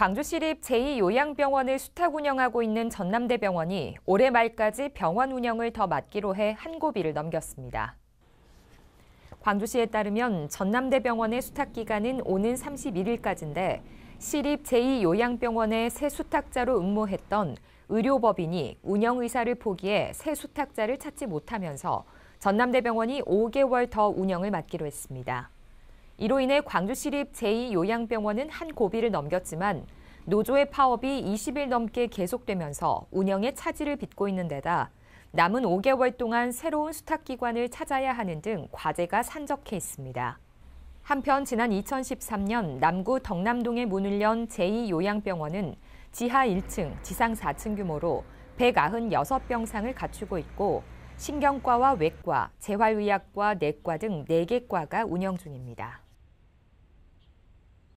광주시립 제2요양병원을 수탁 운영하고 있는 전남대병원이 올해 말까지 병원 운영을 더 맡기로 해 한 고비를 넘겼습니다. 광주시에 따르면 전남대병원의 수탁 기간은 오는 31일까지인데 시립 제2요양병원에 새 수탁자로 응모했던 의료법인이 운영 의사를 포기해 새 수탁자를 찾지 못하면서 전남대병원이 5개월 더 운영을 맡기로 했습니다. 이로 인해 광주시립 제2요양병원은 한 고비를 넘겼지만 노조의 파업이 20일 넘게 계속되면서 운영에 차질을 빚고 있는 데다 남은 5개월 동안 새로운 수탁기관을 찾아야 하는 등 과제가 산적해 있습니다. 한편 지난 2013년 남구 덕남동에 문을 연 제2요양병원은 지하 1층, 지상 4층 규모로 196병상을 갖추고 있고 신경과와 외과, 재활의학과, 내과 등 4개 과가 운영 중입니다.